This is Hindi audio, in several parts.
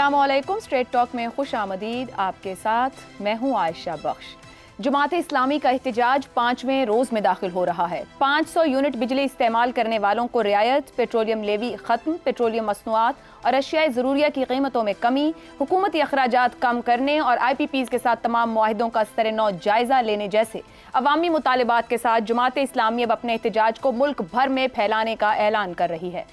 असलम स्ट्रेट टॉक में खुश आमदीद आपके साथ मैं हूँ आयशा बख्श जमात इस्लामी का एहतजाज पाँचवें रोज़ में दाखिल हो रहा है पाँच सौ यूनिट बिजली इस्तेमाल करने वालों को रियायत पेट्रोलियम लेवी ख़त्म पेट्रोलियम मसनूआत और अशियाए ज़रूरिया की कीमतों में कमी हुकूमती अखराज कम करने और आई पी पी के साथ तमाम माहदों का सर नौ जायज़ा लेने जैसे अवामी मुतालबात के साथ जमात इस्लामी अब अपने एहतजाज को मुल्क भर में फैलाने का ऐलान कर रही है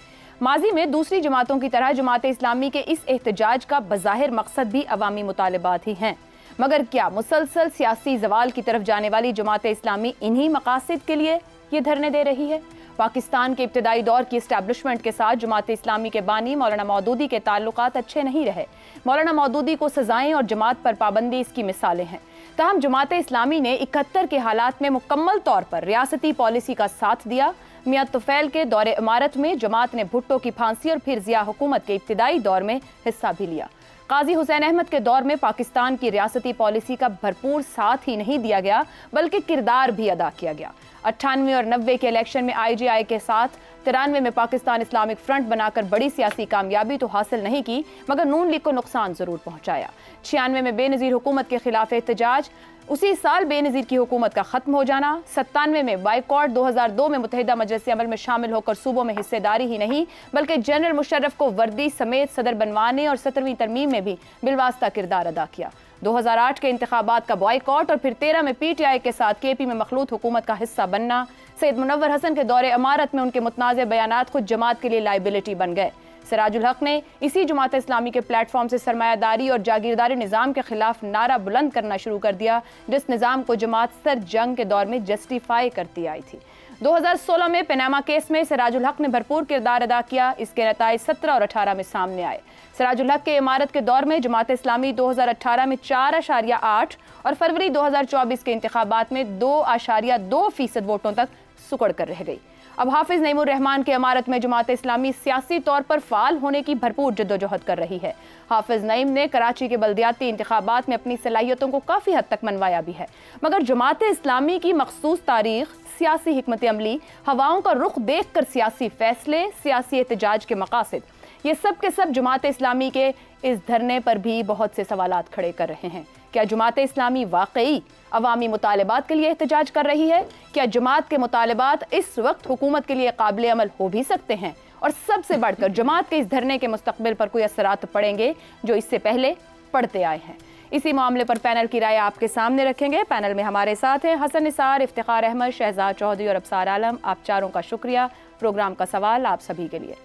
माजी में दूसरी जमातों की तरह जमात इस्लामी के इस एहतजाज का बज़ाहिर मकसद भी अवामी मुतालबात ही हैं मगर क्या मुसलसल सियासी जवाल की तरफ जाने वाली जमात इस्लामी इन्हीं मकासद के लिए ये धरने दे रही है पाकिस्तान के इब्तदाई दौर की इस्टेबलिशमेंट के साथ जमात इस्लामी के बानी मौलाना मौदूदी के ताल्लुक अच्छे नहीं रहे मौलाना मौदूदी को सजाएं और जमात पर पाबंदी इसकी मिसालें हैं तहम जमात इस्लामी ने इकहत्तर के हालात में मुकम्मल तौर पर रियासती पॉलिसी का साथ दिया मियाँ तुफैल के दौरे इमारत में जमात ने भुट्टो की फांसी और फिर जिया हुकूमत के इब्तदाई दौर में हिस्सा भी लिया काजी हुसैन अहमद के दौर में पाकिस्तान की रियासती पॉलिसी का भरपूर साथ ही नहीं दिया गया बल्कि किरदार भी अदा किया गया अट्ठानवे और नब्बे के इलेक्शन में आईजीआई के साथ तिरानवे में पाकिस्तान इस्लामिक फ्रंट बनाकर बड़ी सियासी कामयाबी तो हासिल नहीं की मगर नून लीग को नुकसान जरूर पहुंचाया छियानवे में बेनजीर हुकूमत के खिलाफ एहतजाज उसी साल बेनज़ीर की हुकूमत का ख़त्म हो जाना सत्तानवे में बाइकॉट 2002 में मुतहदा मजलिस अमल में शामिल होकर सूबों में हिस्सेदारी ही नहीं बल्कि जनरल मुशर्रफ को वर्दी समेत सदर बनवाने और सत्रहवीं तरमीम में भी बिलवास्ता किरदार अदा किया 2008 के इंतबात का बॉयकॉट और फिर तेरह में पी टी आई के साथ के पी में मखलूत हुकूमत का हिस्सा बनना सैद मुनवर हसन के दौरे अमारत में उनके मुतनाज़ बयान खुद जमात के लिए लाइबिलिटी बन गए सराजुल हक ने इसी जमात इस्लामी के प्लेटफॉर्म से सरमायादारी और जागीरदारी निज़ाम के खिलाफ नारा बुलंद करना शुरू कर दिया जिस निज़ाम को जमात सर जंग के दौर में जस्टिफाई करती आई थी 2016 में पनामा केस में सराजुल हक ने भरपूर किरदार अदा किया इसके नतज 17 और 18 में सामने आए सराजुल हक के इमारत के दौर में जमात इस्लामी 2018 में चार आशारिया आठ और फरवरी 2024 के इंतबात में दो आशारिया दो फीसद वोटों तक सुकड़ कर रह गई अब हाफिज नईमुर रहमान की इमारत में जमात इस्लामी सियासी तौर पर फाल होने की भरपूर जद्दोजहद कर रही है हाफिज नईम ने कराची के बल्दियाती इंतबात में अपनी सलाहियतों को काफ़ी हद तक मनवाया भी है मगर जमात इस्लामी की मखसूस तारीख सियासी हमत अमली हवाओं का रुख देख कर सियासी फैसले सियासी एहतजाज के मकासद ये सब के सब जमात इस्लामी के इस धरने पर भी बहुत से सवाल खड़े कर रहे हैं क्या जमात इस्लामी वाकई अवामी मुतालबात के लिए एहतजाज कर रही है क्या जमात के मुतालबात इस वक्त हुकूमत के लिए काबिल अमल हो भी सकते हैं और सबसे बढ़कर जमात के इस धरने के मुस्तबिल पर कोई असरात पड़ेंगे जो इससे पहले पढ़ते आए हैं इसी मामले पर पैनल की राय आपके सामने रखेंगे पैनल में हमारे साथ हैं हसन निसार इफ्तार अहमद शहजाद चौधरी और अबसार आलम आप चारों का शुक्रिया प्रोग्राम का सवाल आप सभी के लिए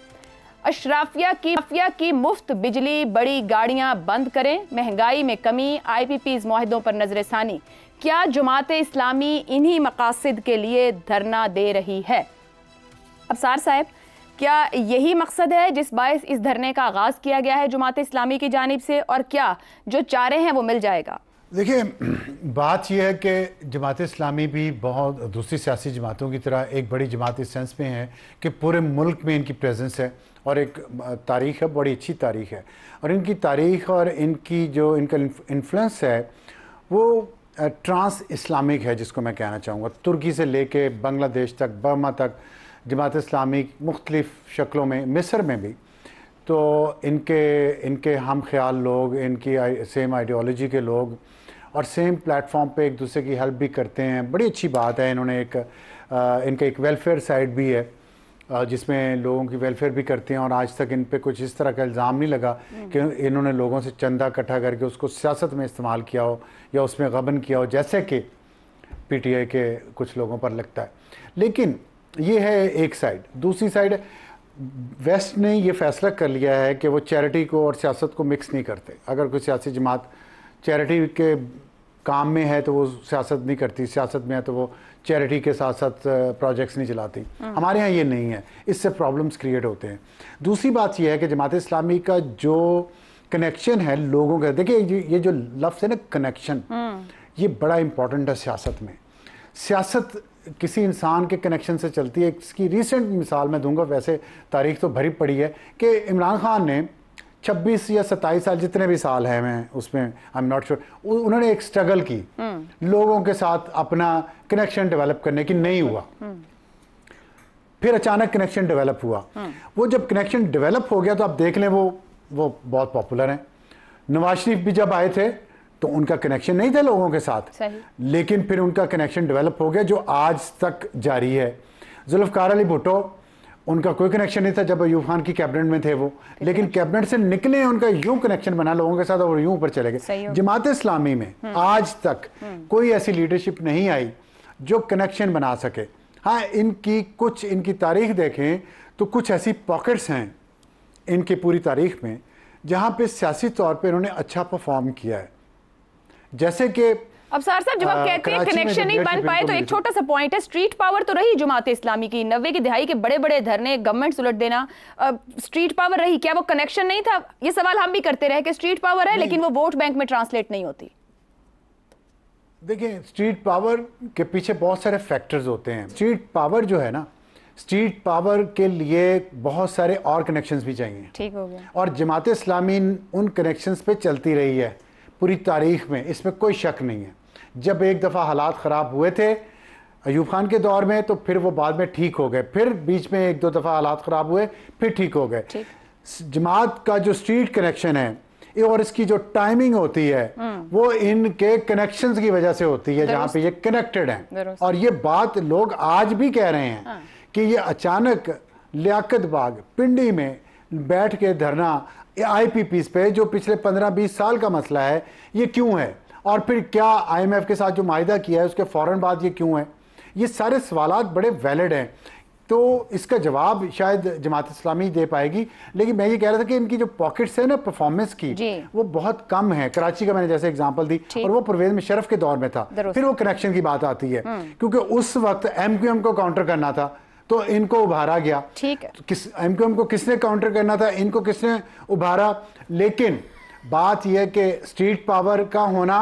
अशराफिया की माफिया की मुफ्त बिजली बड़ी गाड़ियां बंद करें महंगाई में कमी आई पी पीज माहिदों पर नजरसानी क्या जमात इस्लामी इन्हीं मकासद के लिए धरना दे रही है सार साहब क्या यही मकसद है जिस बायस इस धरने का आगाज़ किया गया है जमात इस्लामी की जानब से और क्या जो चारे हैं वो मिल जाएगा देखिए बात यह है कि जमात इस्लामी भी बहुत दूसरी सियासी जमातों की तरह एक बड़ी जमात इस सेंस में है कि पूरे मुल्क में इनकी प्रेजेंस है और एक तारीख है बड़ी अच्छी तारीख है और इनकी तारीख और इनकी जो इनका इन्फ्लुएंस है वो ट्रांस इस्लामिक है जिसको मैं कहना चाहूँगा तुर्की से लेके बांग्लादेश तक बर्मा तक जमात इस्लामिक मुख्तलिफ़ शक्लों में मिस्र में भी तो इनके इनके हम ख्याल लोग इनकी आए, सेम आइडियोलॉजी के लोग और सेम प्लेटफॉर्म पे एक दूसरे की हेल्प भी करते हैं बड़ी अच्छी बात है इन्होंने एक आ, इनका एक वेलफेयर साइड भी है जिसमें लोगों की वेलफेयर भी करते हैं और आज तक इन पर कुछ इस तरह का इल्ज़ाम नहीं लगा कि इन्होंने लोगों से चंदा इकट्ठा करके उसको सियासत में इस्तेमाल किया हो या उसमें गबन किया हो जैसे कि पीटीआई के कुछ लोगों पर लगता है लेकिन ये है एक साइड दूसरी साइड वेस्ट ने ये फैसला कर लिया है कि वो चैरिटी को और सियासत को मिक्स नहीं करते अगर कोई सियासी जमात चैरिटी के काम में है तो वो सियासत नहीं करती सियासत में है तो वो चैरिटी के साथ साथ प्रोजेक्ट्स नहीं चलाती हाँ। हमारे यहाँ ये नहीं है इससे प्रॉब्लम्स क्रिएट होते हैं दूसरी बात यह है कि जमात इस्लामी का जो कनेक्शन है लोगों का देखिए ये जो लफ्ज़ है ना कनेक्शन हाँ। ये बड़ा इम्पॉर्टेंट है सियासत में सियासत किसी इंसान के कनेक्शन से चलती है इसकी रिसेंट मिसाल मैं दूंगा वैसे तारीख तो भरी पड़ी है कि इमरान खान ने छब्बीस या सत्ताईस साल जितने भी साल हैं मैं उसमें आई एम नॉट श्योर उन्होंने एक स्ट्रगल की हम्म। लोगों के साथ अपना कनेक्शन डेवलप करने की नहीं हुआ हम्म। फिर अचानक कनेक्शन डेवलप हुआ हम्म। वो जब कनेक्शन डेवलप हो गया तो आप देख लें वो वो बहुत पॉपुलर हैं नवाज शरीफ भी जब आए थे तो उनका कनेक्शन नहीं था लोगों के साथ लेकिन फिर उनका कनेक्शन डेवलप हो गया जो आज तक जारी है जुल्फकार अली भुट्टो उनका कोई कनेक्शन नहीं था जब अयूब खान की कैबिनेट में थे वो लेकिन कैबिनेट से निकले उनका यूं कनेक्शन बना लोगों के साथ और यूं ऊपर चले गए जमात इस्लामी में हम्म। आज तक हम्म। कोई ऐसी लीडरशिप नहीं आई जो कनेक्शन बना सके हाँ इनकी कुछ इनकी तारीख देखें तो कुछ ऐसी पॉकेट्स हैं इनकी पूरी तारीख में जहाँ पे सियासी तौर पे इन्होंने अच्छा परफॉर्म किया है जैसे कि अब सर साहब जब आप हाँ, कहते हैं कनेक्शन नहीं बन पाए तो एक छोटा सा पॉइंट है स्ट्रीट पावर तो रही जमात इस्लामी की नब्बे की दिहाई के बड़े बड़े धरने गवर्नमेंट उलट देना स्ट्रीट पावर रही क्या वो कनेक्शन नहीं था ये सवाल हम भी करते रहे कि स्ट्रीट पावर है लेकिन वो वोट बैंक में ट्रांसलेट नहीं होती देखिए स्ट्रीट पावर के पीछे बहुत सारे फैक्टर्स होते हैं स्ट्रीट पावर जो है ना स्ट्रीट पावर के लिए बहुत सारे और कनेक्शंस भी चाहिए ठीक हो गया और जमात इस्लामी उन कनेक्शंस पे चलती रही है पूरी तारीख में इसमें कोई शक नहीं है जब एक दफ़ा हालात ख़राब हुए थे अयूब खान के दौर में तो फिर वो बाद में ठीक हो गए फिर बीच में एक दो दफ़ा हालात ख़राब हुए फिर ठीक हो गए जमात का जो स्ट्रीट कनेक्शन है और इसकी जो टाइमिंग होती है हम्म। वो इनके कनेक्शंस की वजह से होती है जहां पे ये कनेक्टेड हैं और ये बात लोग आज भी कह रहे हैं हाँ। कि ये अचानक लियाकत बाग पिंडी में बैठ के धरना आईपीपीस पे जो पिछले 15-20 साल का मसला है ये क्यों है और फिर क्या आईएमएफ के साथ जो माहिदा किया है उसके फौरन बाद ये क्यों है ये सारे सवाल बड़े वैलिड हैं तो इसका जवाब शायद जमात इस्लामी दे पाएगी लेकिन मैं ये कह रहा था कि इनकी जो पॉकेट्स है ना परफॉर्मेंस की वो बहुत कम है कराची का मैंने जैसे एग्जांपल दी और वो परवेज मुशरफ के दौर में था फिर वो कनेक्शन की बात आती है हम्म। क्योंकि उस वक्त एम क्यू एम को काउंटर करना था तो इनको उभारा गया ठीक है किस एम को किसने काउंटर करना था इनको किसने उभारा लेकिन बात यह कि स्ट्रीट पावर का होना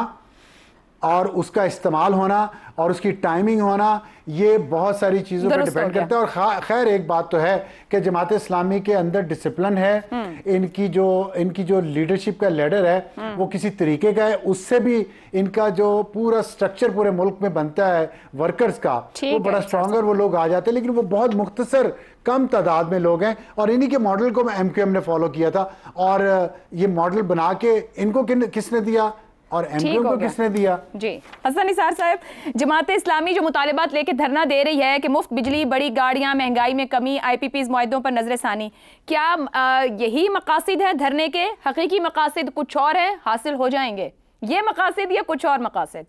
और उसका इस्तेमाल होना और उसकी टाइमिंग होना ये बहुत सारी चीज़ों पर डिपेंड करता है और खैर एक बात तो है कि जमात इस्लामी के अंदर डिसिप्लिन है हम्म। इनकी जो इनकी जो लीडरशिप का लेडर है हम्म। वो किसी तरीके का है उससे भी इनका जो पूरा स्ट्रक्चर पूरे मुल्क में बनता है वर्कर्स का वो बड़ा स्ट्रॉगर अच्छा, अच्छा। वो लोग आ जाते हैं लेकिन वो बहुत मुख्तसर कम तादाद में लोग हैं और इन्हीं के मॉडल को एम ने फॉलो किया था और ये मॉडल बना के इनको किसने दिया और एमपीओ को किसने दिया जी हसन निसार साहब जमात इस्लामी जो मुतालबात लेके धरना दे रही है कि मुफ्त बिजली बड़ी गाड़ियां महंगाई में कमी आई पी पीज माहों पर नजर सानी क्या आ, यही मकासद है धरने के हकीकी मकासद कुछ और है हासिल हो जाएंगे ये मकासद या कुछ और मकासद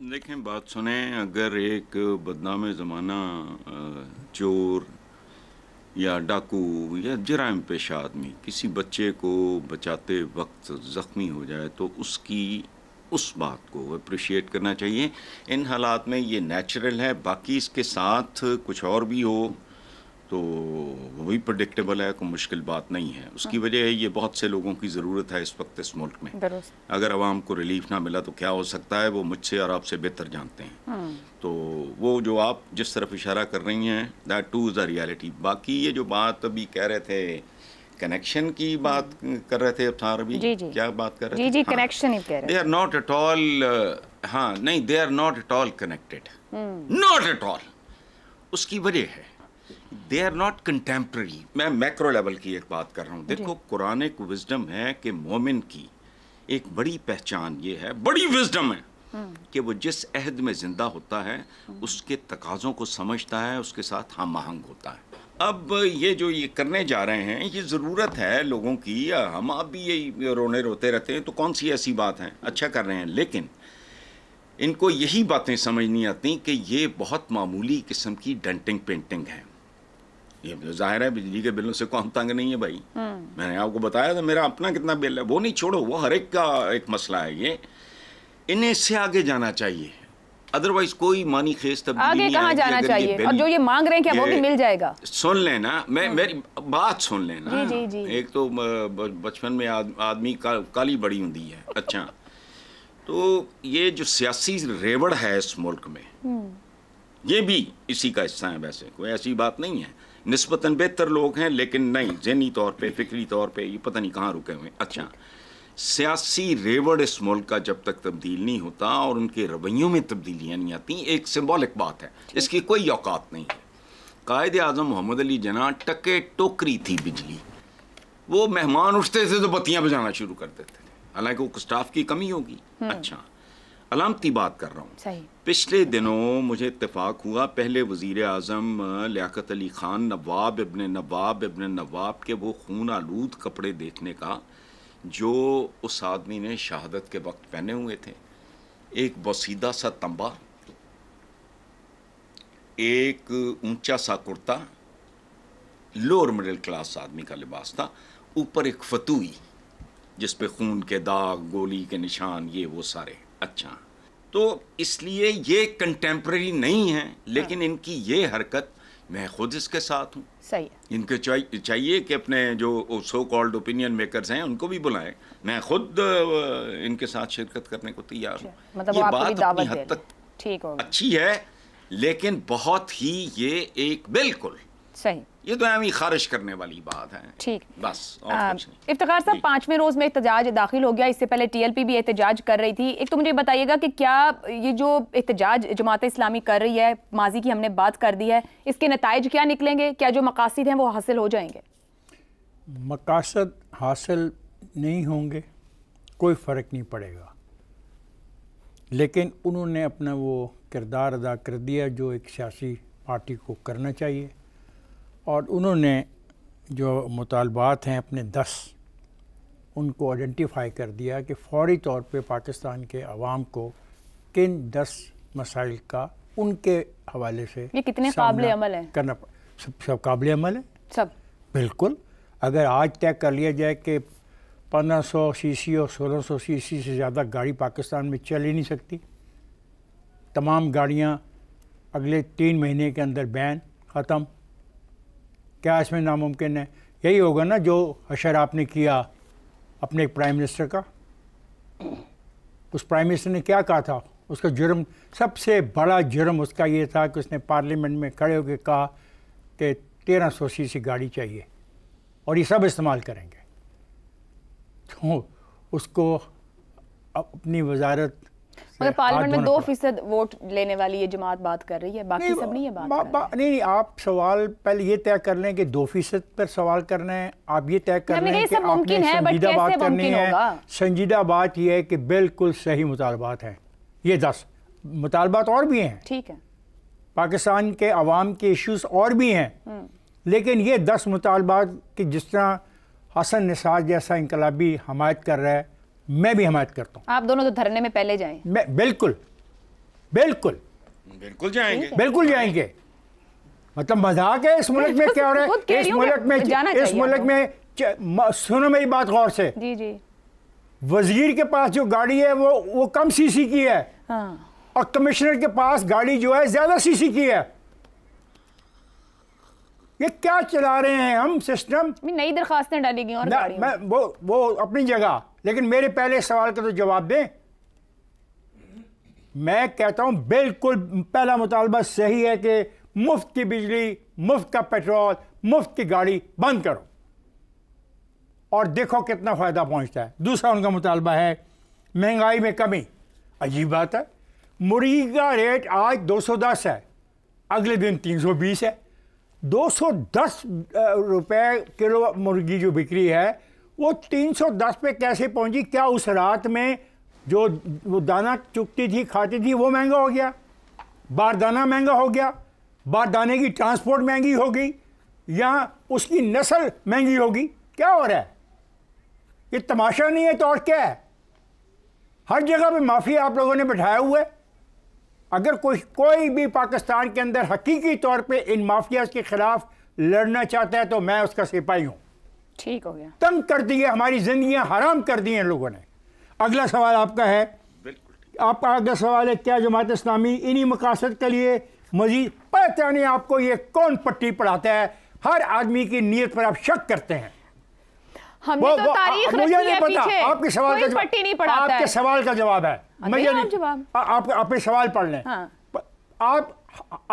देखें बात सुने अगर एक बदनाम ज़माना चोर या डाकू या जराम पेशा आदमी किसी बच्चे को बचाते वक्त ज़ख्मी हो जाए तो उसकी उस बात को अप्रिशिएट करना चाहिए इन हालात में ये नेचुरल है बाकी इसके साथ कुछ और भी हो तो वही प्रडिक्टेबल है कोई मुश्किल बात नहीं है उसकी हाँ। वजह है ये बहुत से लोगों की ज़रूरत है इस वक्त इस मुल्क में अगर आवाम को रिलीफ ना मिला तो क्या हो सकता है वो मुझसे और आपसे बेहतर जानते हैं हाँ। तो वो जो आप जिस तरफ इशारा कर रही हैं that too is the reality बाकी ये जो बात अभी कह रहे थे कनेक्शन की बात हम्म। कर रहे थे अफ्तार अभी जी जी क्या बात कर रहे जी थे कनेक्शन हाँ। He they are not at all हाँ नहीं they are not at all connected not at all उसकी वजह है दे आर नॉट कंटेम्प्रेरी मैं मैक्रो लेवल की एक बात कर रहा हूँ देखो एक विजडम है कि मोमिन की एक बड़ी पहचान ये है बड़ी विजडम है हम्म। कि वो जिस अहद में ज़िंदा होता है हम्म। उसके तकाज़ों को समझता है उसके साथ हम आहंग होता है अब ये जो ये करने जा रहे हैं ये ज़रूरत है लोगों की हम आप भी ये रोने रोते रहते हैं तो कौन सी ऐसी बात है अच्छा कर रहे हैं लेकिन इनको यही बातें समझ नहीं आती कि ये बहुत मामूली किस्म की डेंटिंग पेंटिंग है ये तो जाहिर है बिजली के बिलों से कौन तंग नहीं है भाई हम्म। मैंने आपको बताया था मेरा अपना कितना बिल है वो नहीं छोड़ो वो हर एक का एक मसला है ये इन्हें इससे आगे जाना चाहिए अदरवाइज कोई मानी खेस तब आगे कहाँ जाना चाहिए और जो ये मांग रहे हैं क्या वो भी मिल जाएगा सुन लेना मैं हम्म। मेरी बात सुन लेना जी जी जी एक तो बचपन में आदमी का, काली बड़ी होती है अच्छा तो ये जो सियासी रेवड़ है इस मुल्क में हम्म। ये भी इसी का हिस्सा है वैसे कोई ऐसी बात नहीं है नस्बता बेहतर लोग हैं लेकिन नहीं जहनी तौर पर फिक्री तौर पर ये पता नहीं कहाँ रुके हुए अच्छा सियासी रेवड़ इस मुल्क का जब तक तब्दील नहीं होता और उनके रवैयों में तब्दीलियाँ नहीं आती एक सिम्बॉलिक बात है इसकी कोई औकात नहीं है कायद अजम मोहम्मद अली जना टके टोकरी थी बिजली वो मेहमान उठते थे तो बत्तियाँ बजाना शुरू कर देते थे हालांकि वो स्टाफ की कमी होगी हम्म। अच्छा अलामती बात कर रहा हूँ पिछले दिनों मुझे इतफ़ाक़ हुआ पहले वज़ी अजम लियाकत अली ख़ान नवाब इबन नवाब इबन नवाब के वो खून आलूद कपड़े देखने का जो उस आदमी ने शहादत के वक्त पहने हुए थे एक बसीदा सा तंबा एक ऊंचा सा कुर्ता लोअर मिडिल क्लास आदमी का लिबास था ऊपर एक फतूई जिस पे खून के दाग गोली के निशान ये वो सारे अच्छा तो इसलिए ये कंटेम्प्रेरी नहीं है लेकिन हाँ। इनकी ये हरकत मैं खुद इसके साथ हूँ सही है इनके चाहिए चाहिए कि अपने जो सो कॉल्ड ओपिनियन मेकर्स हैं उनको भी बुलाएं मैं खुद इनके साथ शिरकत करने को तैयार हूँ अच्छा, मतलब ये बात अपनी हद तक ठीक अच्छी है लेकिन बहुत ही ये एक बिल्कुल सही ये तो हमें खारिज करने वाली बात है ठीक बस इफ्तार साहब पांचवें रोज में एहतजाज दाखिल हो गया इससे पहले टीएलपी भी एहतजाज कर रही थी एक तो मुझे बताइएगा कि क्या ये जो एहतजाज जमात इस्लामी कर रही है माजी की हमने बात कर दी है इसके नतज क्या निकलेंगे क्या जो मकासद हैं वो हासिल हो जाएंगे मकासद हासिल नहीं होंगे कोई फ़र्क नहीं पड़ेगा लेकिन उन्होंने अपना वो किरदार अदा कर दिया जो एक सियासी पार्टी को करना चाहिए और उन्होंने जो मुतालबात हैं अपने दस उनको आइडेंटिफाई कर दिया कि फौरी तौर पे पाकिस्तान के आवाम को किन दस मसाइल का उनके हवाले से ये कितने काबिल अमल है करना सब सब काबिल अमल है सब बिल्कुल अगर आज तय कर लिया जाए कि 1500 सीसी और 1600 सीसी से ज़्यादा गाड़ी पाकिस्तान में चल ही नहीं सकती तमाम गाड़ियाँ अगले तीन महीने के अंदर बैन ख़त्म क्या इसमें नामुमकिन है यही होगा ना जो अशर आपने किया अपने प्राइम मिनिस्टर का उस प्राइम मिनिस्टर ने क्या कहा था उसका जुर्म सबसे बड़ा जुर्म उसका ये था कि उसने पार्लियामेंट में खड़े होकर कहा कि तेरह सौ सी सी गाड़ी चाहिए और ये सब इस्तेमाल करेंगे तो उसको अपनी वजारत मगर पार्लियामेंट में दो फीसद वोट लेने वाली ये जमात बात कर रही है बाकी सब नहीं है बात बा, बा, नहीं नहीं आप सवाल पहले ये तय कर लें कि दो फीसद पर सवाल करना है आप ये तय कर लें कि है संजीदा बात करनी है संजीदा बात यह है कि बिल्कुल सही मुतालबात है ये दस मुतालबात और भी हैं ठीक है पाकिस्तान के अवाम के इश्यूज और भी हैं हम्म। लेकिन ये दस मुतालबात कि जिस तरह हसन निसार जैसा इनकलाबी हमायत कर रहा है मैं भी हमायत करता हूँ आप दोनों तो धरने में पहले जाएं मैं बिल्कुल बिल्कुल बिल्कुल जाएंगे बिल्कुल जाएंगे मतलब मजाक है इस मुल्क में क्या हो रहा है इस मुल्क में इस मुल्क में सुनो मेरी बात गौर से जी जी वजीर के पास जो गाड़ी है वो वो कम सीसी की है हाँ। और कमिश्नर के पास गाड़ी जो है ज्यादा सीसी की है ये क्या चला रहे हैं हम सिस्टम नई दरखास्तें डाली गई और मैं वो वो अपनी जगह लेकिन मेरे पहले सवाल का तो जवाब दें मैं कहता हूं बिल्कुल पहला मुतालबा सही है कि मुफ्त की बिजली मुफ्त का पेट्रोल मुफ्त की गाड़ी बंद करो और देखो कितना फ़ायदा पहुंचता है दूसरा उनका मुतालबा है महंगाई में कमी अजीब बात है मुर्गी का रेट आज 210 है अगले दिन 320 है 210 रुपए किलो मुर्गी जो बिक्री है वो 310 पे कैसे पहुंची क्या उस रात में जो वो दाना चुगती थी खाती थी वो महंगा हो गया बारदाना महंगा हो गया बारदाने की ट्रांसपोर्ट महंगी हो गई या उसकी नस्ल महंगी होगी क्या हो रहा है ये तमाशा नहीं है तो और क्या है हर जगह पे माफिया आप लोगों ने बैठाया हुआ है अगर कोई कोई भी पाकिस्तान के अंदर हकीकी तौर पे इन माफियाज के ख़िलाफ़ लड़ना चाहता है तो मैं उसका सिपाही हूँ ठीक हो गया तंग कर दिए हमारी जिंदगियां हराम कर दी हैं लोगों ने अगला सवाल आपका है आपका अगला सवाल है क्या जमात इस्लामी इन्हीं मकासद के लिए मजीद पता नहीं आपको ये कौन पट्टी पढ़ाता है हर आदमी की नीयत पर आप शक करते हैं हमने वो, तो वो, तारीख आ, मुझे नहीं पता आपके सवाल का पट्टी नहीं पढ़ाता आपके सवाल का जवाब है मुझे नहीं जवाब आप अपने सवाल पढ़ लें हाँ। आप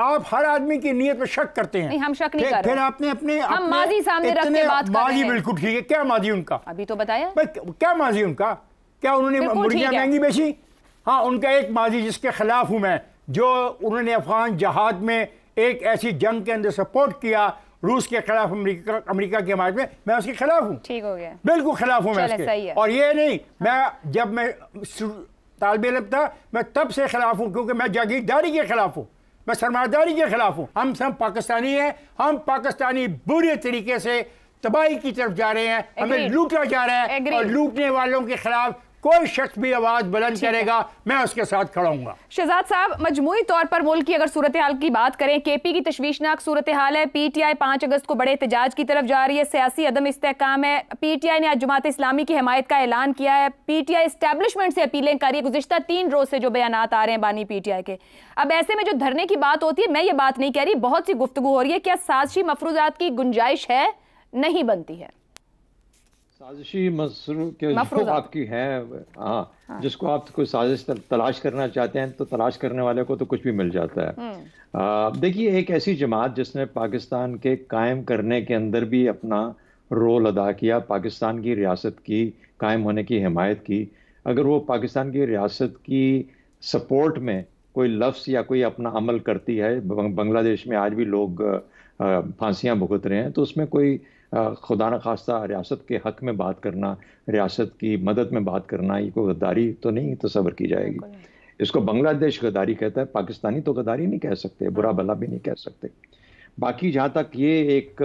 आप हर आदमी की नीयत पर शक करते हैं नहीं, हम शक नहीं कर फिर आपने अपने हम माजी सामने रख के बात माजी बिल्कुल ठीक है क्या माजी उनका अभी तो बताया क्या माजी उनका क्या उन्होंने मुर्गियां महंगी बेची हाँ उनका एक माजी जिसके खिलाफ हूँ मैं जो उन्होंने अफगान जहाज में एक ऐसी जंग के अंदर सपोर्ट किया रूस के खिलाफ अमेरिका अमेरिका के हमारे में मैं उसके खिलाफ हूँ ठीक हो गया बिल्कुल खिलाफ हूँ मैं उसके और ये नहीं हाँ। मैं जब मैं तालब इलम था मैं तब से खिलाफ हूँ क्योंकि मैं जागीरदारी के खिलाफ हूँ मैं सरमादारी के ख़िलाफ़ हूँ हम सब पाकिस्तानी हैं हम पाकिस्तानी बुरे तरीके से तबाही की तरफ जा रहे हैं हमें लूटा जा रहा है और लूटने वालों के खिलाफ कोई शख्स भी आवाज बुलंद करेगा मैं उसके साथ खड़ा हूँ शहजाद साहब मजमू तौर पर मुल्क की अगर सूरत हाल की बात करें के पी की तशवीशनाक सूरत हाल है पी टी आई पांच अगस्त को बड़े एहतजाज की तरफ जा रही है सियासी अदम इसकाम है पी टी आई ने आज जमात इस्लामी की हमायत का ऐलान किया है पी टी आई इस्टेबलिशमेंट से अपीलें करी है गुजशत तीन रोज से जो बयान आ रहे हैं बानी पी टी आई के अब ऐसे में जो धरने की बात होती है मैं ये बात नहीं कह रही बहुत सी गुफ्तु हो रही है क्या साजिशी मफरूजात की गुंजाइश है नहीं बनती है साजिशी मसरू के जो आपकी है हाँ, हाँ जिसको आप कोई साजिश तलाश करना चाहते हैं तो तलाश करने वाले को तो कुछ भी मिल जाता है हम्म। देखिए एक ऐसी जमात जिसने पाकिस्तान के कायम करने के अंदर भी अपना रोल अदा किया पाकिस्तान की रियासत की कायम होने की हिमायत की अगर वो पाकिस्तान की रियासत की सपोर्ट में कोई लफ्स या कोई अपना अमल करती है बंग्लादेश में आज भी लोग फांसियाँ भुगत रहे हैं तो उसमें कोई खुदा न खास्ता रियासत के हक में बात करना रियासत की मदद में बात करना ये कोई गद्दारी तो नहीं तस्वर की जाएगी इसको बांग्लादेश गद्दारी कहता है पाकिस्तानी तो गद्दारी नहीं कह सकते बुरा हाँ। भला भी नहीं कह सकते बाकी जहाँ तक ये एक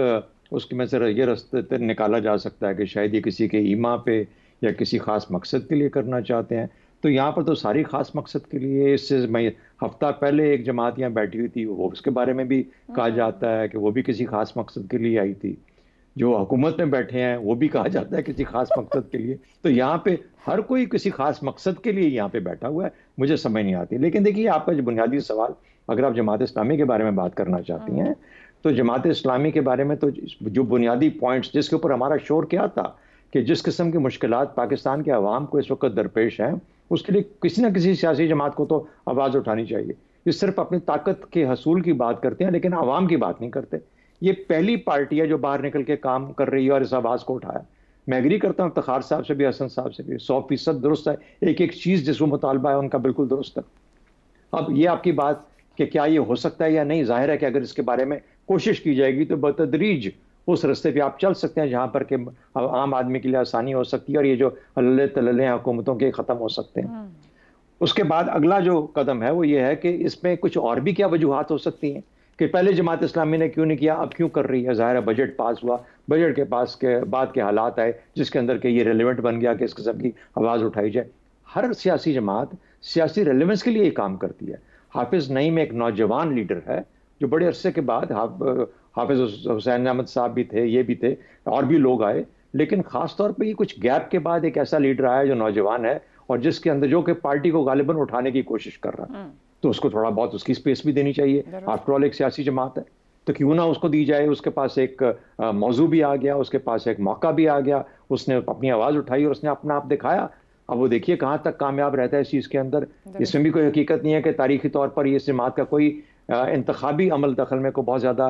उसके में से ये रस्ते निकाला जा सकता है कि शायद ये किसी के ईमा पे या किसी ख़ास मकसद के लिए करना चाहते हैं तो यहाँ पर तो सारी ख़ास मकसद के लिए इससे मैं हफ्ता पहले एक जमात यहाँ बैठी हुई थी वो उसके बारे में भी हाँ। कहा जाता है कि वो भी किसी ख़ास मकसद के लिए आई थी जो हुकूमत में बैठे हैं वो भी कहा जाता है किसी खास मकसद के लिए तो यहाँ पे हर कोई किसी खास मकसद के लिए यहाँ पे बैठा हुआ है मुझे समझ नहीं आती लेकिन देखिए आपका जो बुनियादी सवाल अगर आप जमात इस्लामी के बारे में बात करना चाहती हैं हाँ। तो जमात इस्लामी के बारे में तो जो बुनियादी पॉइंट्स जिसके ऊपर हमारा शोर क्या था कि जिस किस्म की मुश्किल पाकिस्तान के आवाम को इस वक्त दरपेश हैं उसके लिए किसी ना किसी सियासी जमात को तो आवाज़ उठानी चाहिए ये सिर्फ अपनी ताकत के हसूल की बात करते हैं लेकिन आवाम की बात नहीं करते ये पहली पार्टी है जो बाहर निकल के काम कर रही है और इस आवाज़ को उठाया मैं एग्री करता हूँ इफ्तार साहब से भी हसन साहब से भी सौ फीसद दुरुस्त है एक एक चीज़ जिसको मुतालबा है उनका बिल्कुल दुरुस्त है अब ये आपकी बात कि क्या ये हो सकता है या नहीं जाहिर है कि अगर इसके बारे में कोशिश की जाएगी तो बतदरीज उस रस्ते पे आप चल सकते हैं जहाँ पर कि आम आदमी के लिए आसानी हो सकती है और ये जो अल्ले तल्ले हुकूमतों के ख़त्म हो सकते हैं हम्म। उसके बाद अगला जो कदम है वो ये है कि इसमें कुछ और भी क्या वजूहत हो सकती हैं कि पहले जमात इस्लामी ने क्यों नहीं किया अब क्यों कर रही है ज़ाहिर बजट पास हुआ बजट के पास के बाद के हालात आए जिसके अंदर के ये रेलिवेंट बन गया कि इस किस्म की आवाज़ उठाई जाए हर सियासी जमात सियासी रेलिवेंस के लिए ही काम करती है हाफिज़ नईम एक नौजवान लीडर है जो बड़े अरसे के बाद हाफिज़ हुसैन अहमद साहब भी थे ये भी थे और भी लोग आए लेकिन ख़ास तौर पर ये कुछ गैप के बाद एक ऐसा लीडर आया जो नौजवान है और जिसके अंदर जो कि पार्टी को गालिबन उठाने की कोशिश कर रहा है हम्म। तो उसको थोड़ा बहुत उसकी स्पेस भी देनी चाहिए आफ्टरऑल एक सियासी जमात है तो क्यों ना उसको दी जाए उसके पास एक मौजू भी आ गया उसके पास एक मौका भी आ गया उसने अपनी आवाज़ उठाई और उसने अपना आप दिखाया अब वो देखिए कहाँ तक कामयाब रहता है इस चीज़ के अंदर इसमें भी कोई हकीकत नहीं है कि तारीखी तौर पर यह जमात का कोई इंतबी अमल दखल में को बहुत ज़्यादा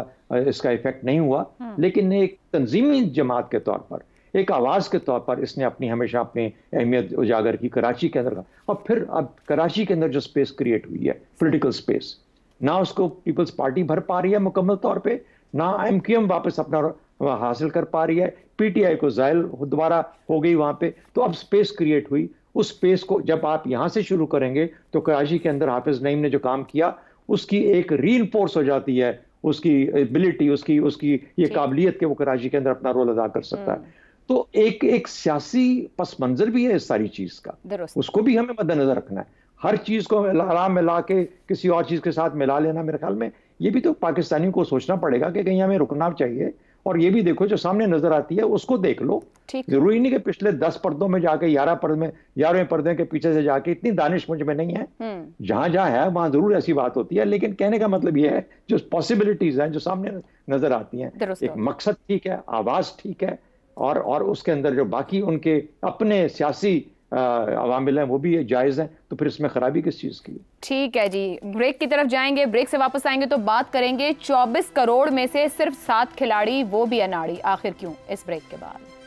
इसका इफेक्ट नहीं हुआ हम्म। लेकिन एक तंजीमी जमात के तौर पर एक आवाज़ के तौर पर इसने अपनी हमेशा अपनी अहमियत उजागर की कराची के अंदर का और फिर अब कराची के अंदर जो स्पेस क्रिएट हुई है पोलिटिकल स्पेस ना उसको पीपल्स पार्टी भर पा रही है मुकम्मल तौर पर ना एम क्यू एम वापस अपना हासिल कर पा रही है पी टी आई को जायल दोबारा हो गई वहाँ पर तो अब स्पेस क्रिएट हुई उस स्पेस को जब आप यहाँ से शुरू करेंगे तो कराची के अंदर हाफिज़ नईम ने जो काम किया उसकी एक रील फोर्स हो जाती है उसकी एबिलिटी उसकी उसकी ये काबिलियत के वो कराची के अंदर अपना रोल अदा कर सकता है हम्म। तो एक एक सियासी पस मंजर भी है इस सारी चीज़ का उसको भी हमें मद्देनजर रखना है हर चीज़ को आराम मिला के किसी और चीज़ के साथ मिला लेना मेरे ख्याल में ये भी तो पाकिस्तानियों को सोचना पड़ेगा कि कहीं हमें रुकना चाहिए और ये भी देखो जो सामने नजर आती है उसको देख लो जरूरी नहीं कि पिछले दस पर्दों में जाके ग्यारह पर्द में ग्यारहवें पर्दे के पीछे से जाके इतनी दानिश मुझ में नहीं है जहां हम्म। जहां है वहां जरूर ऐसी बात होती है लेकिन कहने का मतलब यह है जो पॉसिबिलिटीज हैं जो सामने नजर आती हैं एक मकसद ठीक है आवाज ठीक है और और उसके अंदर जो बाकी उनके अपने सियासी अवामिल हैं वो भी जायज़ हैं तो फिर इसमें ख़राबी किस चीज़ की ठीक है जी ब्रेक की तरफ जाएंगे ब्रेक से वापस आएंगे तो बात करेंगे 24 करोड़ में से सिर्फ सात खिलाड़ी वो भी अनाड़ी आखिर क्यों इस ब्रेक के बाद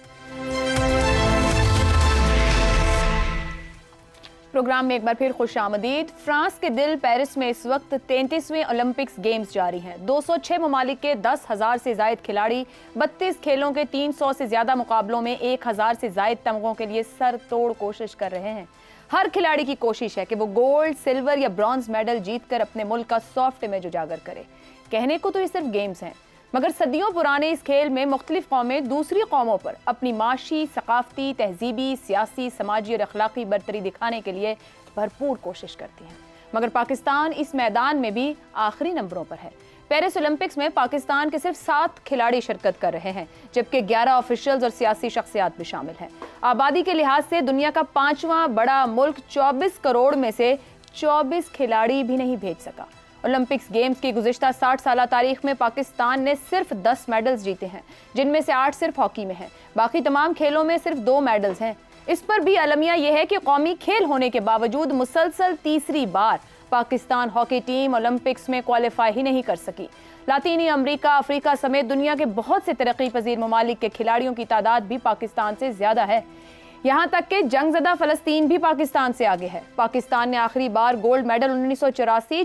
प्रोग्राम में एक बार फिर खुश आमदीद फ्रांस के दिल पेरिस में इस वक्त तैतीसवें ओलंपिक्स गेम्स जारी हैं 206 ममालिक के दस हज़ार से जायद खिलाड़ी 32 खेलों के 300 से ज़्यादा मुकाबलों में 1000 से जायद तमगों के लिए सर तोड़ कोशिश कर रहे हैं हर खिलाड़ी की कोशिश है कि वो गोल्ड सिल्वर या ब्रॉन्ज मेडल कर अपने मुल्क का सॉफ्ट इमेज उजागर करे कहने को तो ये सिर्फ गेम्स हैं मगर सदियों पुराने इस खेल में मुख्तलिफ कौमें दूसरी कौमों पर अपनी माशी सकाफती तहजीबी सियासी समाजी और अखलाकी बरतरी दिखाने के लिए भरपूर कोशिश करती हैं मगर पाकिस्तान इस मैदान में भी आखिरी नंबरों पर है पेरिस ओलंपिक्स में पाकिस्तान के सिर्फ सात खिलाड़ी शिरकत कर रहे हैं जबकि ग्यारह ऑफिशियल्स और सियासी शख्सियात भी शामिल हैं आबादी के लिहाज से दुनिया का पांचवा बड़ा मुल्क चौबीस करोड़ में से चौबीस खिलाड़ी भी नहीं भेज सका ओलंपिक्स गेम्स की गुजशत साठ साल तारीख में पाकिस्तान ने सिर्फ दस मेडल्स जीते हैं जिनमें से आठ सिर्फ हॉकी में हैं बाकी तमाम खेलों में सिर्फ दो मेडल्स हैं इस पर भी अलमिया यह है कि कौमी खेल होने के बावजूद मुसलसल तीसरी बार पाकिस्तान हॉकी टीम ओलंपिक्स में क्वालिफाई ही नहीं कर सकी लातीनी अमेरिका अफ्रीका समेत दुनिया के बहुत से तरक्की पजीर ममालिक के खिलाड़ियों की तादाद भी पाकिस्तान से ज़्यादा है यहाँ तक कि जंगजदा फलस्तीन भी पाकिस्तान से आगे है पाकिस्तान ने आखिरी बार गोल्ड मेडल उन्नीस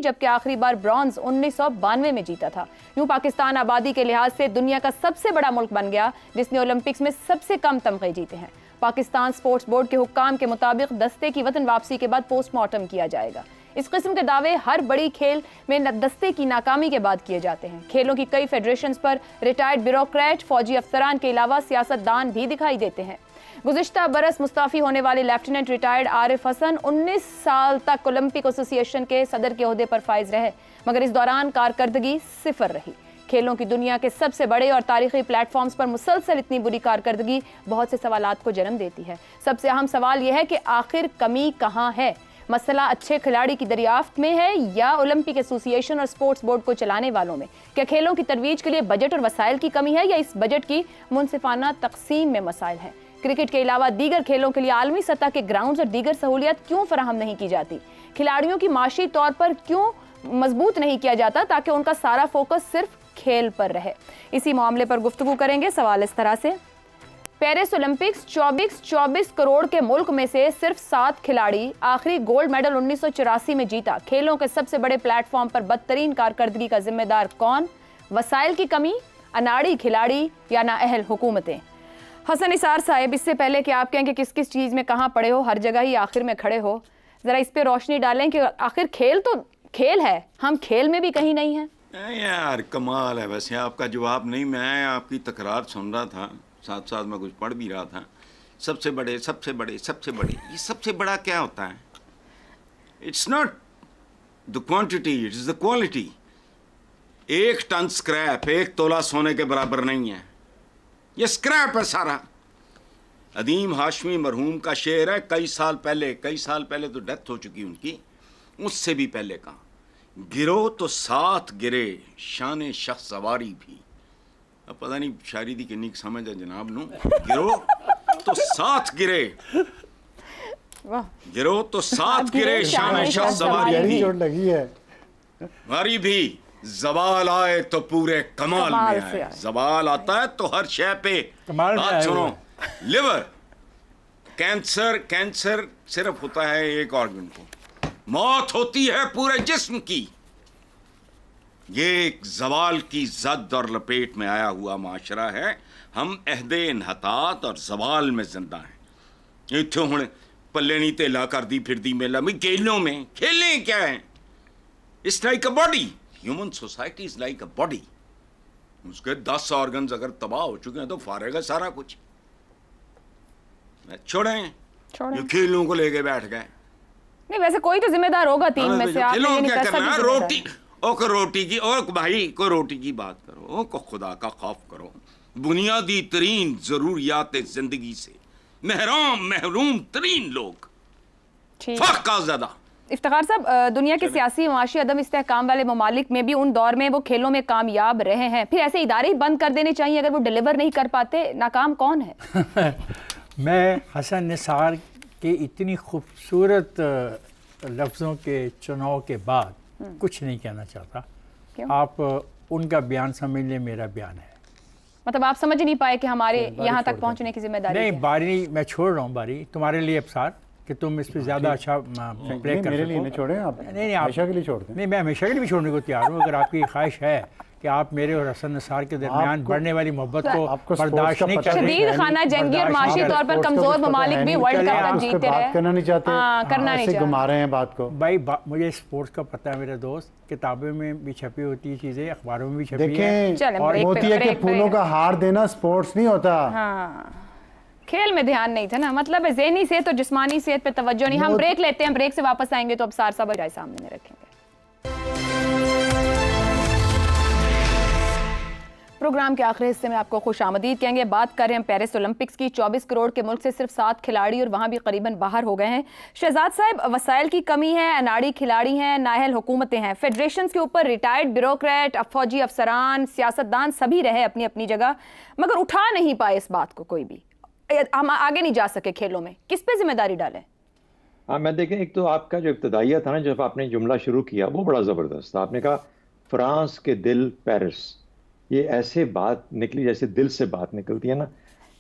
जबकि आखिरी बार ब्रॉन्ज उन्नीस में जीता था यूं पाकिस्तान आबादी के लिहाज से दुनिया का सबसे बड़ा मुल्क बन गया जिसने ओलंपिक्स में सबसे कम तमगे जीते हैं पाकिस्तान स्पोर्ट्स बोर्ड के हुक्म के मुताबिक दस्ते की वतन वापसी के बाद पोस्टमार्टम किया जाएगा इस किस्म के दावे हर बड़ी खेल में दस्ते की नाकामी के बाद किए जाते हैं खेलों की कई फेडरेशन पर रिटायर्ड ब्यूरोक्रेट फौजी अफसरान के अलावा सियासतदान भी दिखाई देते हैं गुजशत बरस मुस्ताफ़ी होने वाले लेफ्टिनेंट रिटायर्ड आरिफ हसन उन्नीस साल तक ओलंपिक एसोसिएशन के सदर के अहदे पर फाइज रहे मगर इस दौरान कारकर्दगी सिफर रही खेलों की दुनिया के सबसे बड़े और तारीखी प्लेटफॉर्म्स पर मुसलसल इतनी बुरी कारकर्दगी बहुत से सवाल को जन्म देती है सबसे अहम सवाल यह है कि आखिर कमी कहाँ है मसला अच्छे खिलाड़ी की दरियाफ्त में है या ओलंपिक एसोसिएशन और स्पोर्ट्स बोर्ड को चलाने वालों में क्या खेलों की तरवीज के लिए बजट और वसाइल की कमी है या इस बजट की मुनसिफाना तकसीम में मसाइल हैं क्रिकेट के अलावा दीगर खेलों के लिए आलमी सतह के ग्राउंड और दीगर सहूलियात क्यों फराहम नहीं की जाती खिलाड़ियों की माशी तौर पर क्यों मजबूत नहीं किया जाता ताकि उनका सारा फोकस सिर्फ खेल पर रहे इसी मामले पर गुफ्तु करेंगे सवाल इस तरह से पेरिस ओलंपिक्स चौबीस चौबीस करोड़ के मुल्क में से सिर्फ सात खिलाड़ी आखिरी गोल्ड मेडल उन्नीस में जीता खेलों के सबसे बड़े प्लेटफॉर्म पर बदतरीन कारकर्दगी का जिम्मेदार कौन वसाइल की कमी अनाड़ी खिलाड़ी या ना अहल हुकूमतें हसन इसार साहब इससे पहले कि आप कहें कि किस किस चीज़ में कहाँ पड़े हो हर जगह ही आखिर में खड़े हो ज़रा इस पर रोशनी डालें कि आखिर खेल तो खेल है हम खेल में भी कहीं नहीं हैं यार कमाल है वैसे आपका जवाब नहीं मैं आपकी तकरार सुन रहा था साथ साथ मैं कुछ पढ़ भी रहा था सबसे बड़े सबसे बड़े सबसे बड़े ये सबसे बड़ा क्या होता है it's not the quantity it's the quality एक टन स्क्रैप एक तोला सोने के बराबर नहीं है ये स्क्रैप है सारा अदीम हाशमी मरहूम का शेर है कई साल पहले कई साल पहले तो डेथ हो चुकी उनकी उससे भी पहले का गिरो तो साथ गिरे शान शख सवारी भी अब पता नहीं शायरी दी किन्नी समझ है जनाब नो गिरो तो साथ गिरे गिरो तो साथ गिरे शान शख सवारी भी भी जवाल आए तो पूरे कमाल, कमाल में आए।, जवाल आता है तो हर शह पे कमाल बात सुनो लिवर कैंसर कैंसर सिर्फ होता है एक ऑर्गन को मौत होती है पूरे जिस्म की ये एक जवाल की जद और लपेट में आया हुआ माशरा है हम अहदे इनहतात और जवाल में जिंदा हैं इतो हूँ पल्ले नहीं तेला कर दी फिर दी मेला में खेलों में खेलें क्या है इस type a body human society is like a body उसके दस ऑर्गन अगर तबाह हो चुके हैं तो फारेगा सारा कुछ छोड़ें खेलों को लेके बैठ गए नहीं वैसे कोई तो जिम्मेदार होगा तीन हाँ, में से तो आप नहीं कर सकते रोटी ओक रोटी की और भाई को रोटी की बात करो को खुदा का खौफ करो बुनियादी तरीन जरूरियात जिंदगी से महरूम महरूम तरीन लोग फक का ज्यादा इफ्तार साहब दुनिया के सियासी माशी अदम इसकाम वाले ममालिक में भी उन दौर में वो खेलों में कामयाब रहे हैं फिर ऐसे इदारे ही बंद कर देने चाहिए अगर वो डिलीवर नहीं कर पाते नाकाम कौन है मैं हसन निसार के इतनी खूबसूरत लफ्ज़ों के चुनाव के बाद हम्म। कुछ नहीं कहना चाहता क्यों? आप उनका बयान समझ लें मेरा बयान है मतलब आप समझ नहीं पाए कि हमारे यहाँ तक पहुँचने की जिम्मेदारी नहीं बारी मैं छोड़ रहा हूँ बारी तुम्हारे लिए अफसार कि तुम इस पर हाँ, ज़्यादा अच्छा प्ले हाँ, कर मेरे लिए नहीं छोड़ें आप नहीं नहीं हमेशा के लिए छोड़ते नहीं मैं हमेशा के लिए भी छोड़ने को तैयार हूँ अगर आपकी ख्वाहिश है कि आप मेरे और हसन नसार के दरमियान बढ़ने वाली मोहब्बत तो को बर्दाश्त नहीं कर शदीद खाना जंगी और माशी तौर पर कमजोर ममालिक भी वर्ल्ड कप तक जीते रहे करना नहीं चाहते हाँ, हाँ करना नहीं चाहते घुमा रहे हैं बात को भाई मुझे स्पोर्ट्स का पता है मेरे दोस्त किताबों में भी छपी होती है चीजें अखबारों में भी छपी है और मोती है कि फूलों का हार देना स्पोर्ट्स नहीं होता खेल में ध्यान नहीं था ना मतलब जेनी सेहत और जिसमानी सेहत पे तवज्जो नहीं हम ब्रेक लेते हैं ब्रेक से वापस आएंगे तो अब सारसा बजाय सामने में रखेंगे प्रोग्राम के आखिरी हिस्से में आपको खुश आमदीद कहेंगे बात कर रहे हैं पेरिस ओलंपिक्स की 24 करोड़ के मुल्क से सिर्फ सात खिलाड़ी और वहाँ भी करीबन बाहर हो गए हैं शहजाद साहब वसाइल की कमी है अनाड़ी खिलाड़ी हैं नाहल हुकूमतें हैं फेडरेशन के ऊपर रिटायर्ड ब्यूरोक्रेट फौजी अफसरान सियासतदान सभी रहे अपनी अपनी जगह मगर उठा नहीं पाए इस बात को कोई भी हम आगे नहीं जा सके खेलों में किस पे जिम्मेदारी डाले हाँ मैं देखें एक तो आपका जो इब्तदाइया था ना जब आपने जुमला शुरू किया वो बड़ा ज़बरदस्त था आपने कहा फ्रांस के दिल पेरिस ये ऐसे बात निकली जैसे दिल से बात निकलती है ना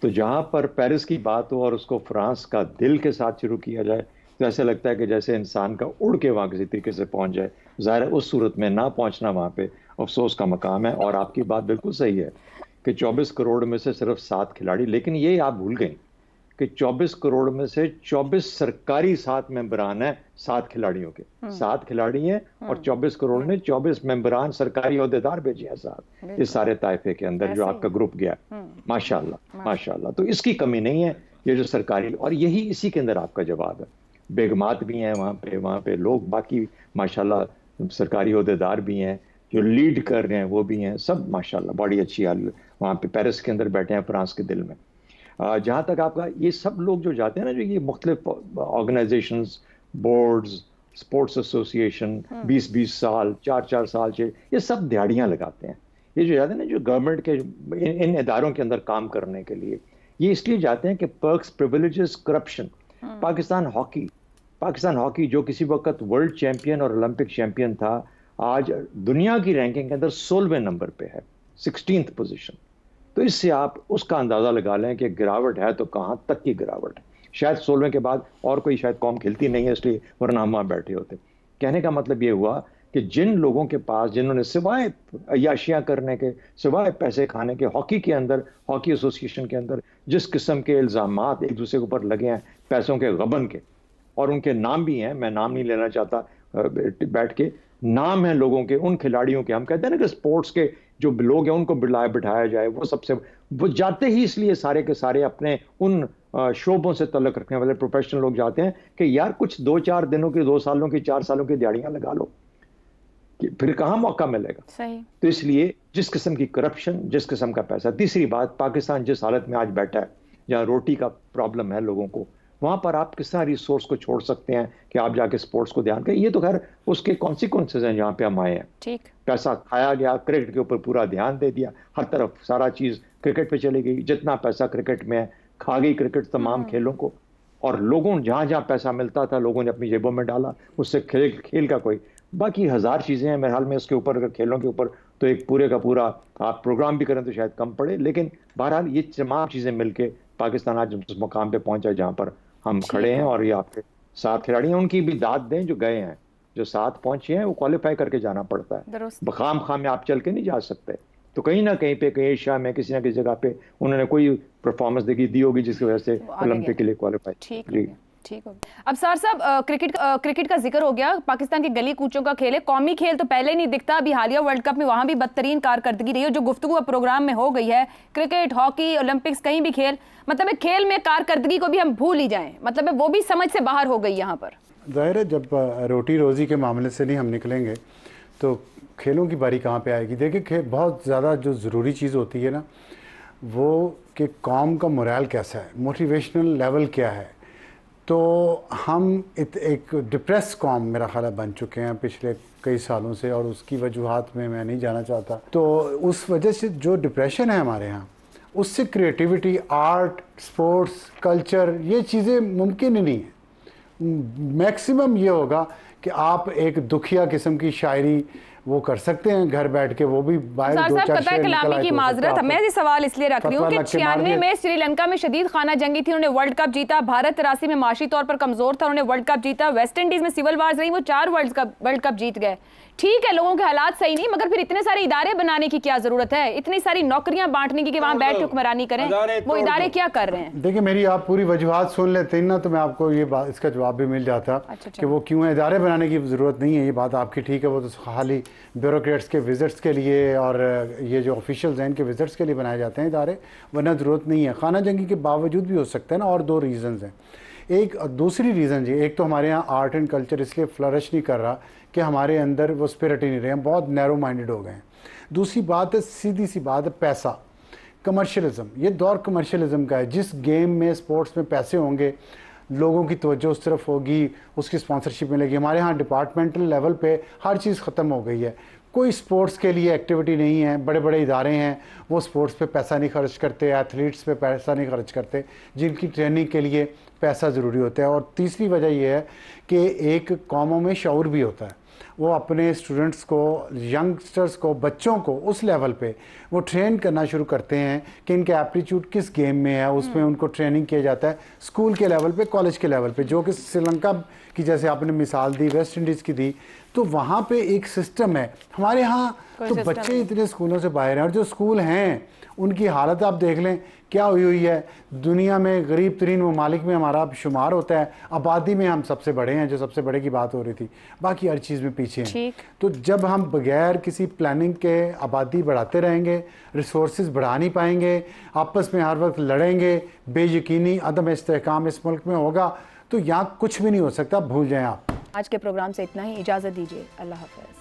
तो जहाँ पर पेरिस की बात हो और उसको फ्रांस का दिल के साथ शुरू किया जाए तो ऐसे लगता है कि जैसे इंसान का उड़ के वहाँ किसी तरीके से पहुँच जाए ज़ाहिर उस सूरत में ना पहुँचना वहाँ पे अफसोस का मकाम है और आपकी बात बिल्कुल सही है कि 24 करोड़ में से सिर्फ सात खिलाड़ी लेकिन ये आप भूल गए कि 24 करोड़ में से 24 सरकारी सात मेंबरान हैं सात खिलाड़ियों के हम्म। सात खिलाड़ी हैं और 24 हम्म। करोड़ ने 24 मेंबरान सरकारी अहदेदार भेजे हैं साथ इस सारे ताइफे के अंदर जो आपका ग्रुप गया हम्म। माशाल्लाह माशाल्लाह तो इसकी कमी नहीं है ये जो सरकारी और यही इसी के अंदर आपका जवाब है बेगमात भी हैं वहाँ पे वहाँ पे लोग बाकी माशाल्लाह सरकारी अहदेदार भी हैं जो लीड कर रहे हैं वो भी हैं सब माशाल्लाह बड़ी अच्छी हाल वहाँ पे पेरिस के अंदर बैठे हैं फ्रांस के दिल में जहाँ तक आपका ये सब लोग जो जाते हैं ना जो ये मुख्तलिफ ऑर्गेनाइजेशन बोर्ड्स स्पोर्ट्स एसोसिएशन बीस बीस साल चार चार साल छः ये सब दिहाड़ियाँ लगाते हैं ये जो जाते हैं ना जो गवर्नमेंट के इन, इदारों के अंदर काम करने के लिए ये इसलिए जाते हैं कि perks privilege corruption Pakistan hockey Pakistan hockey जो किसी वक्त वर्ल्ड चैम्पियन और ओलंपिक चैम्पियन था आज दुनिया की रैंकिंग के अंदर सोलहवें नंबर पे है सिक्सटीन पोजीशन तो इससे आप उसका अंदाज़ा लगा लें कि गिरावट है तो कहाँ तक की गिरावट है शायद सोलहवें के बाद और कोई शायद कॉम खिलती नहीं है इसलिए वरना हम बैठे होते कहने का मतलब ये हुआ कि जिन लोगों के पास जिन्होंने सिवाय अयाशियाँ करने के सिवाय पैसे खाने के हॉकी के अंदर हॉकी एसोसिएशन के अंदर जिस किस्म के इल्ज़ाम एक दूसरे के ऊपर लगे हैं पैसों के गबन के और उनके नाम भी हैं मैं नाम नहीं लेना चाहता बैठ के नाम है लोगों के उन खिलाड़ियों के हम कहते हैं ना कि स्पोर्ट्स के जो लोग हैं उनको बुलाया बिठाया जाए वो सबसे वो जाते ही इसलिए सारे के सारे अपने उन शोबों से तलक रखने वाले प्रोफेशनल लोग जाते हैं कि यार कुछ दो चार दिनों की दो सालों की चार सालों की दिहाड़ियां लगा लो कि फिर कहाँ मौका मिलेगा सही तो इसलिए जिस किस्म की करप्शन जिस किस्म का पैसा तीसरी बात पाकिस्तान जिस हालत में आज बैठा है जहाँ रोटी का प्रॉब्लम है लोगों को वहाँ पर आप किस तरह रिसोर्स को छोड़ सकते हैं कि आप जाके स्पोर्ट्स को ध्यान करें ये तो खैर उसके कॉन्सिक्वेंसेज हैं जहाँ पे हम आए हैं ठीक पैसा खाया गया क्रिकेट के ऊपर पूरा ध्यान दे दिया हर तरफ सारा चीज़ क्रिकेट पे चली गई जितना पैसा क्रिकेट में है खा गई क्रिकेट तमाम हम्म। खेलों को और लोगों जहाँ जहाँ पैसा मिलता था लोगों ने अपनी जेबों में डाला उससे खेल खेल का कोई बाकी हज़ार चीज़ें हैं मेरे हाल में उसके ऊपर अगर खेलों के ऊपर तो एक पूरे का पूरा आप प्रोग्राम भी करें तो शायद कम पड़े लेकिन बहरहाल ये तमाम चीज़ें मिलकर पाकिस्तान आज उस मुकाम पे पहुंचा जहाँ पर हम खड़े हैं और यहाँ पे सात खिलाड़ी हैं उनकी भी दाद दें जो गए हैं जो सात पहुंचे हैं वो क्वालिफाई करके जाना पड़ता है बखाम खाम में आप चल के नहीं जा सकते तो कहीं ना कहीं पे कहीं एशिया में किसी ना किसी जगह पे उन्होंने कोई परफॉर्मेंस देखी दी होगी जिसकी वजह से ओलंपिक के लिए क्वालिफाई ठीक हो अब सर साहब क्रिकेट क्रिकेट का जिक्र हो गया पाकिस्तान के गली कूचों का खेल है कौमी खेल तो पहले नहीं दिखता अभी हालिया वर्ल्ड कप में वहाँ भी बदतरीन कारकर्दगी रही है जो गुफ्तु प्रोग्राम में हो गई है क्रिकेट हॉकी ओलंपिक्स कहीं भी खेल मतलब खेल में कारकर्दगी को भी हम भूल ही जाएँ मतलब वो भी समझ से बाहर हो गई यहाँ पर ज़ाहिर है जब रोटी रोज़ी के मामले से नहीं हम निकलेंगे तो खेलों की बारी कहाँ पे आएगी देखिए खेल बहुत ज़्यादा जो ज़रूरी चीज़ होती है ना वो कि कॉम का मोरल कैसा है मोटिवेशनल लेवल क्या है तो हम इत, एक डिप्रेस कॉम मेरा ख्याल बन चुके हैं पिछले कई सालों से और उसकी वजूहत में मैं नहीं जाना चाहता तो उस वजह से जो डिप्रेशन है हमारे यहाँ उससे क्रिएटिविटी आर्ट स्पोर्ट्स कल्चर ये चीज़ें मुमकिन ही नहीं है मैक्सिमम ये होगा कि आप एक दुखिया किस्म की शायरी वो कर सकते हैं घर बैठ के वो भी बाहर दो चार पता है कलामी की तो माजरत मैं ये सवाल इसलिए रख रही हूँ कि छियानवे में श्रीलंका में शदीद खाना जंगी थी उन्होंने वर्ल्ड कप जीता भारत तिरासी में माशी तौर पर कमजोर था उन्होंने वर्ल्ड कप जीता वेस्ट इंडीज में सिविल वार्स रही वो चार वर्ल्ड कप वर्ल्ड कप जीत गए ठीक है लोगों के हालात सही नहीं मगर फिर इतने सारे इदारे बनाने की क्या जरूरत है इतनी सारी नौकरियां बांटने की कि वहाँ बैठ हुक्मरानी करें वो तो इदारे क्या कर रहे हैं देखिए मेरी आप पूरी वजूहत सुन लेते हैं ना तो मैं आपको ये इसका जवाब भी मिल जाता अच्छा, कि अच्छा। वो क्यों इदारे बनाने की जरूरत नहीं है ये बात आपकी ठीक है वो तो खाली ब्यूरोट्स के विज़िट्स के लिए और uh, ये जो ऑफिशियल्स हैं इनके विज़िट्स के लिए बनाए जाते हैं इदारे वरना ज़रूरत नहीं है खाना जंगी के बावजूद भी हो सकता है ना और दो रीज़न्स हैं एक दूसरी रीज़न जी एक तो हमारे यहाँ आर्ट एंड कल्चर इसलिए फ्लरिश नहीं कर रहा कि हमारे अंदर वो स्पिरिट ही नहीं रहे हम बहुत नैरो माइंडेड हो गए हैं दूसरी बात है सीधी सी बात है पैसा कमर्शलिज्म ये दौर कमर्शलिज्म का है जिस गेम में स्पोर्ट्स में पैसे होंगे लोगों की तवज्जो तरफ होगी उसकी स्पॉन्सरशिप मिलेगी हमारे यहाँ डिपार्टमेंटल लेवल पे हर चीज़ ख़त्म हो गई है कोई स्पोर्ट्स के लिए एक्टिविटी नहीं है बड़े बड़े इदारे हैं वो स्पोर्ट्स पे पैसा नहीं खर्च करते एथलीट्स पे पैसा नहीं खर्च करते जिनकी ट्रेनिंग के लिए पैसा ज़रूरी होता है और तीसरी वजह यह है कि एक कॉमों में शौर भी होता है वो अपने स्टूडेंट्स को यंगस्टर्स को बच्चों को उस लेवल पे वो ट्रेन करना शुरू करते हैं कि इनके एप्टीट्यूड किस गेम में है उसमें हम्म। उनको ट्रेनिंग किया जाता है स्कूल के लेवल पे कॉलेज के लेवल पे जो कि श्रीलंका की जैसे आपने मिसाल दी वेस्ट इंडीज़ की दी तो वहाँ पे एक सिस्टम है हमारे यहाँ तो बच्चे इतने स्कूलों से बाहर हैं और जो स्कूल हैं उनकी हालत आप देख लें क्या हुई हुई है दुनिया में गरीब तरीन ममालिक में हमारा शुमार होता है आबादी में हम सबसे बड़े हैं जो सबसे बड़े की बात हो रही थी बाकी हर चीज़ में पीछे हैं तो जब हम बगैर किसी प्लानिंग के आबादी बढ़ाते रहेंगे रिसोर्स बढ़ा नहीं पाएंगे आपस में हर वक्त लड़ेंगे बेयकनी अदम इसकाम इस मुल्क में होगा तो यहाँ कुछ भी नहीं हो सकता भूल जाएँ आप आज के प्रोग्राम से इतना ही इजाज़त दीजिए अल्लाह हाफ